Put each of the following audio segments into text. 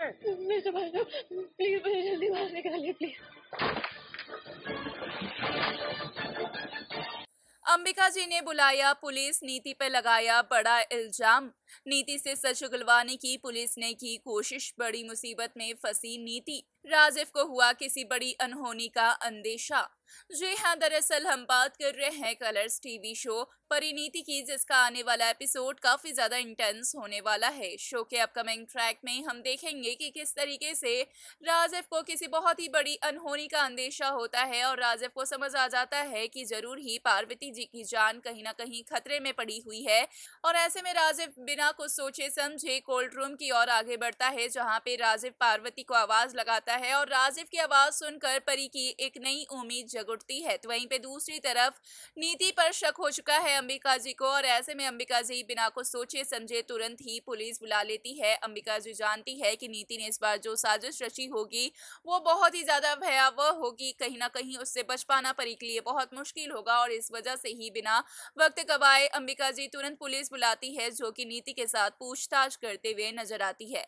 please मुझे जल्दी बाहर निकालिए प्लीज अंबिका जी ने बुलाया पुलिस नीति पर लगाया बड़ा इल्जाम नीति से सच उगलवाने की पुलिस ने की कोशिश बड़ी मुसीबत में फंसी नीति राजीव को हुआ किसी बड़ी अनहोनी का अंदेशा जी हाँ दरअसल हम बात कर रहे हैं कलर्स टीवी शो परिणीति की जिसका आने वाला एपिसोड काफ़ी ज़्यादा इंटेंस होने वाला है शो के अपकमिंग ट्रैक में हम देखेंगे कि किस तरीके से राजीव को किसी बहुत ही बड़ी अनहोनी का अंदेशा होता है और राजीव को समझ आ जाता है कि ज़रूर ही पार्वती जी की जान कहीं ना कहीं खतरे में पड़ी हुई है और ऐसे में राजीव बिना कुछ सोचे समझे कोल्ड रूम की ओर आगे बढ़ता है जहाँ पे राजीव पार्वती को आवाज़ लगाता जाता है और राजीव की आवाज़ सुनकर परी की एक नई उम्मीद जग उठती है तो वहीं पे दूसरी तरफ नीति पर शक हो चुका है अंबिका जी को और ऐसे में अंबिका जी बिना कुछ सोचे समझे तुरंत ही पुलिस बुला लेती है अंबिका जी जानती है कि नीति ने इस बार जो साजिश रची होगी वो बहुत ही ज़्यादा भयावह होगी कहीं ना कहीं उससे बच पाना परी के लिए बहुत मुश्किल होगा और इस वजह से ही बिना वक्त कबाए अंबिका जी तुरंत पुलिस बुलाती है जो कि नीति के साथ पूछताछ करते हुए नजर आती है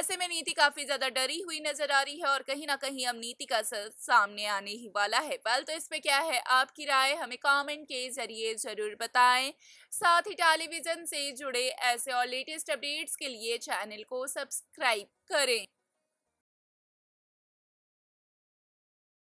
ऐसे में नीति काफ़ी ज़्यादा डरी हुई नजर आ रही है है और कहीं ना कहीं अब नीति का असर सामने आने ही वाला है पल तो इस पर क्या है आपकी राय हमें कमेंट के ज़रिए ज़रूर बताएं साथ ही टेलीविज़न से जुड़े ऐसे और लेटेस्ट अपडेट्स के लिए चैनल को सब्सक्राइब करें